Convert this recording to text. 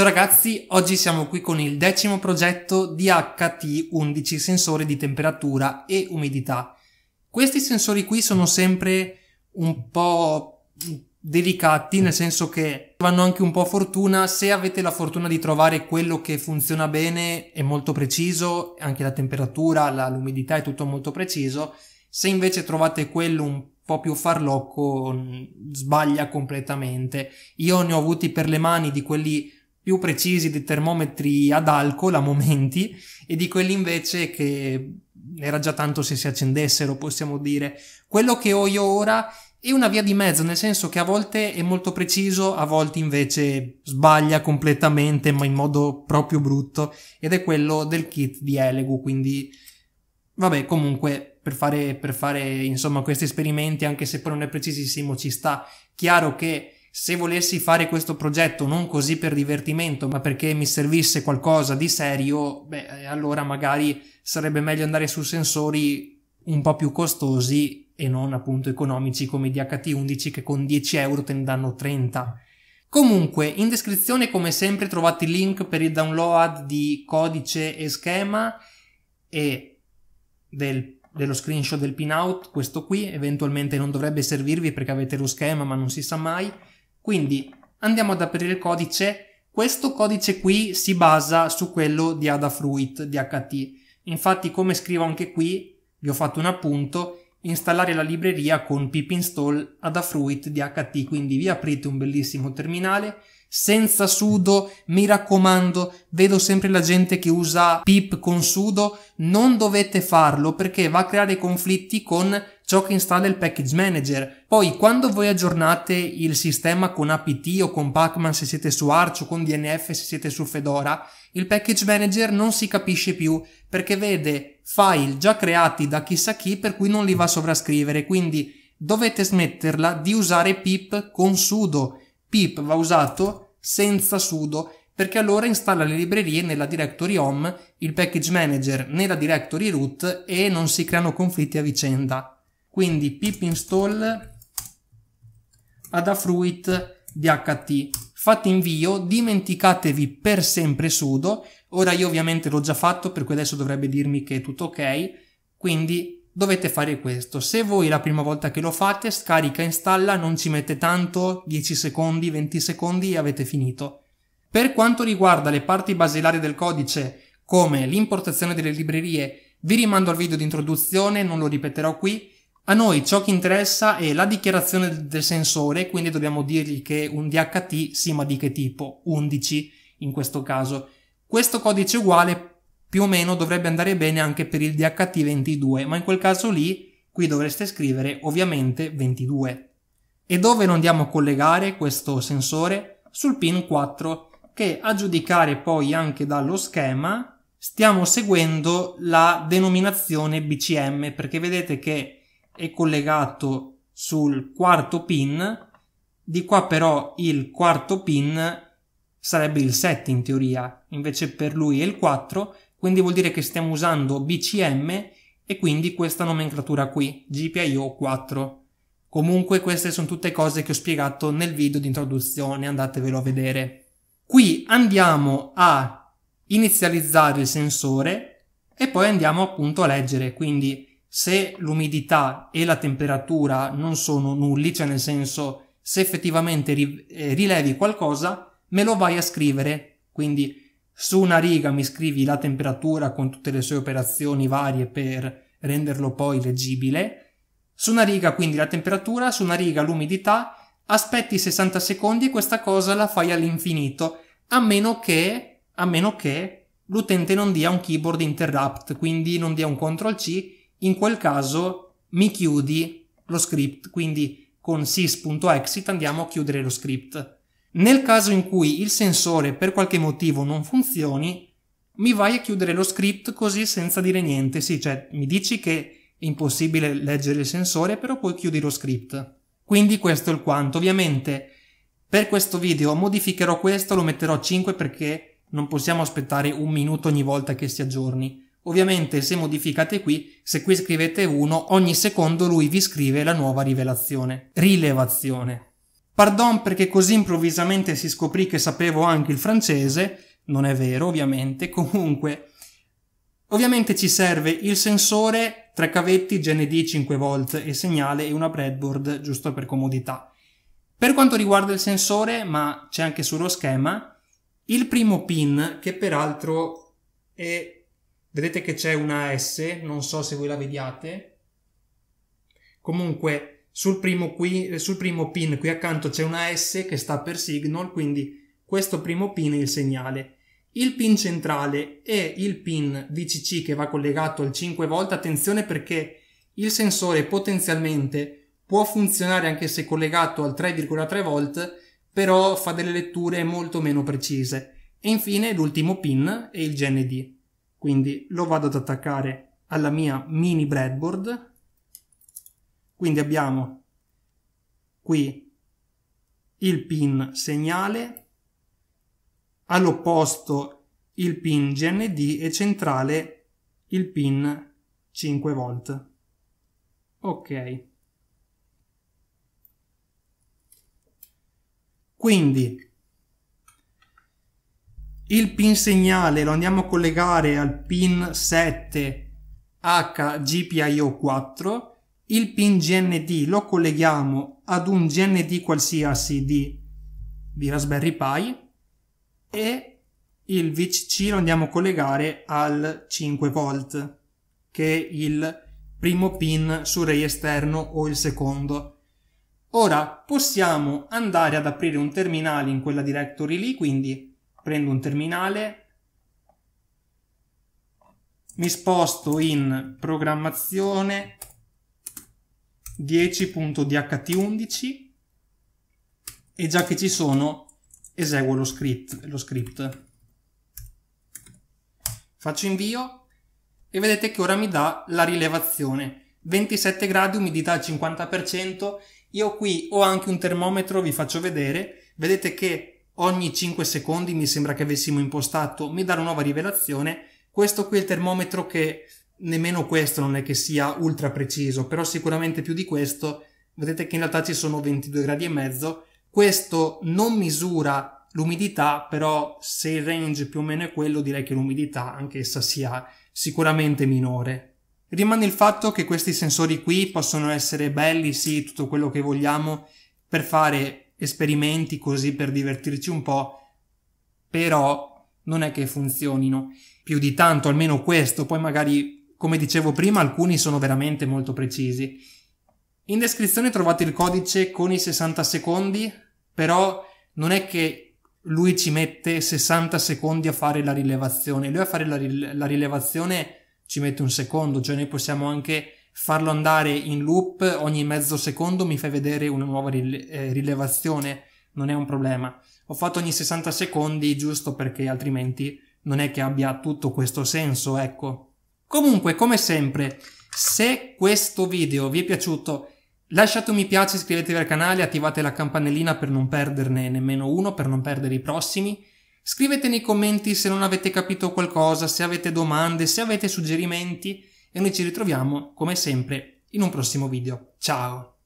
Ciao ragazzi, oggi siamo qui con il decimo progetto DHT11 sensore di temperatura e umidità. Questi sensori qui sono sempre un po' delicati, nel senso che vanno anche un po' a fortuna. Se avete la fortuna di trovare quello che funziona bene, è molto preciso, anche la temperatura, la, l'umidità è tutto molto preciso. Se invece trovate quello un po' più farlocco, mm, sbaglia completamente. Io ne ho avuti per le mani di quelli più precisi di termometri ad alcol a momenti e di quelli invece che era già tanto se si accendessero, possiamo dire. Quello che ho io ora è una via di mezzo, nel senso che a volte è molto preciso, a volte invece sbaglia completamente, ma in modo proprio brutto, ed è quello del kit di Elegu, quindi vabbè, comunque per fare, per fare insomma questi esperimenti, anche se poi non è precisissimo, ci sta. Chiaro che se volessi fare questo progetto non così per divertimento, ma perché mi servisse qualcosa di serio, beh, eh, allora magari sarebbe meglio andare su sensori un po' più costosi e non appunto economici come i DHT11 che con 10 euro te ne danno 30. Comunque, in descrizione come sempre trovate il link per il download di codice e schema e del dello screenshot del pinout, questo qui, eventualmente non dovrebbe servirvi perché avete lo schema ma non si sa mai, quindi andiamo ad aprire il codice. Questo codice qui si basa su quello di Adafruit di Infatti, come scrivo anche qui, vi ho fatto un appunto, installare la libreria con pip install Adafruit di Quindi vi aprite un bellissimo terminale senza sudo, mi raccomando, vedo sempre la gente che usa pip con sudo, non dovete farlo perché va a creare conflitti con ciò che installa il package manager. Poi quando voi aggiornate il sistema con apt o con pacman se siete su Arch o con dnf se siete su Fedora, il package manager non si capisce più perché vede file già creati da chissà chi per cui non li va a sovrascrivere, quindi dovete smetterla di usare pip con sudo. Pip va usato senza sudo perché allora installa le librerie nella directory home, il package manager nella directory root e non si creano conflitti a vicenda quindi pip install adafruit dht fate invio dimenticatevi per sempre sudo ora io ovviamente l'ho già fatto per cui adesso dovrebbe dirmi che è tutto ok quindi dovete fare questo se voi la prima volta che lo fate scarica installa non ci mette tanto 10 secondi 20 secondi e avete finito per quanto riguarda le parti basilari del codice come l'importazione delle librerie vi rimando al video di introduzione non lo ripeterò qui a noi ciò che interessa è la dichiarazione del sensore, quindi dobbiamo dirgli che un DHT, sì ma di che tipo? 11 in questo caso. Questo codice uguale più o meno dovrebbe andare bene anche per il DHT22, ma in quel caso lì, qui dovreste scrivere ovviamente 22. E dove lo andiamo a collegare questo sensore? Sul pin 4, che a giudicare poi anche dallo schema stiamo seguendo la denominazione BCM, perché vedete che è collegato sul quarto pin, di qua però il quarto pin sarebbe il 7 in teoria, invece per lui è il 4, quindi vuol dire che stiamo usando BCM e quindi questa nomenclatura qui, GPIO 4. Comunque queste sono tutte cose che ho spiegato nel video di introduzione, andatevelo a vedere. Qui andiamo a inizializzare il sensore e poi andiamo appunto a leggere, quindi se l'umidità e la temperatura non sono nulli, cioè nel senso se effettivamente ri- eh, rilevi qualcosa, me lo vai a scrivere. Quindi su una riga mi scrivi la temperatura con tutte le sue operazioni varie per renderlo poi leggibile. Su una riga quindi la temperatura, su una riga l'umidità, aspetti 60 secondi e questa cosa la fai all'infinito, a meno che, a meno che l'utente non dia un keyboard interrupt, quindi non dia un CTRL C in quel caso mi chiudi lo script, quindi con sys.exit andiamo a chiudere lo script. Nel caso in cui il sensore per qualche motivo non funzioni, mi vai a chiudere lo script così senza dire niente, sì, cioè mi dici che è impossibile leggere il sensore, però poi chiudi lo script. Quindi questo è il quanto. Ovviamente per questo video modificherò questo, lo metterò 5 perché non possiamo aspettare un minuto ogni volta che si aggiorni. Ovviamente se modificate qui, se qui scrivete 1, ogni secondo lui vi scrive la nuova rivelazione. Rilevazione. Pardon perché così improvvisamente si scoprì che sapevo anche il francese, non è vero ovviamente, comunque. Ovviamente ci serve il sensore, tre cavetti, GND 5V e segnale e una breadboard giusto per comodità. Per quanto riguarda il sensore, ma c'è anche sullo schema, il primo pin, che peraltro è Vedete che c'è una S, non so se voi la vediate. Comunque sul primo, qui, sul primo pin qui accanto c'è una S che sta per signal, quindi questo primo pin è il segnale. Il pin centrale e il pin VCC che va collegato al 5 volt, attenzione perché il sensore potenzialmente può funzionare anche se collegato al 3,3 volt, però fa delle letture molto meno precise. E infine l'ultimo pin è il GND. Quindi lo vado ad attaccare alla mia mini breadboard. Quindi abbiamo qui il pin segnale, all'opposto il pin GND e centrale il pin 5 volt. Ok. Quindi il pin segnale lo andiamo a collegare al pin 7 HGPIO4, il pin GND lo colleghiamo ad un GND qualsiasi di, di Raspberry Pi e il VCC lo andiamo a collegare al 5V, che è il primo pin su Ray esterno o il secondo. Ora possiamo andare ad aprire un terminale in quella directory lì, quindi prendo un terminale, mi sposto in programmazione 10.dht11 e già che ci sono eseguo lo script, lo script. Faccio invio e vedete che ora mi dà la rilevazione. 27 gradi, umidità al 50%. Io qui ho anche un termometro, vi faccio vedere. Vedete che ogni 5 secondi mi sembra che avessimo impostato, mi dà una nuova rivelazione. Questo qui è il termometro che nemmeno questo non è che sia ultra preciso, però sicuramente più di questo. Vedete che in realtà ci sono 22 gradi e mezzo. Questo non misura l'umidità, però se il range più o meno è quello, direi che l'umidità anch'essa sia sicuramente minore. Rimane il fatto che questi sensori qui possono essere belli, sì, tutto quello che vogliamo, per fare esperimenti così per divertirci un po', però non è che funzionino più di tanto, almeno questo, poi magari, come dicevo prima, alcuni sono veramente molto precisi. In descrizione trovate il codice con i 60 secondi, però non è che lui ci mette 60 secondi a fare la rilevazione, lui a fare la, rile- la rilevazione ci mette un secondo, cioè noi possiamo anche farlo andare in loop ogni mezzo secondo mi fai vedere una nuova rille- eh, rilevazione, non è un problema. Ho fatto ogni 60 secondi giusto perché altrimenti non è che abbia tutto questo senso, ecco. Comunque, come sempre, se questo video vi è piaciuto, lasciate un mi piace, iscrivetevi al canale, attivate la campanellina per non perderne nemmeno uno, per non perdere i prossimi. Scrivete nei commenti se non avete capito qualcosa, se avete domande, se avete suggerimenti e noi ci ritroviamo come sempre in un prossimo video. Ciao!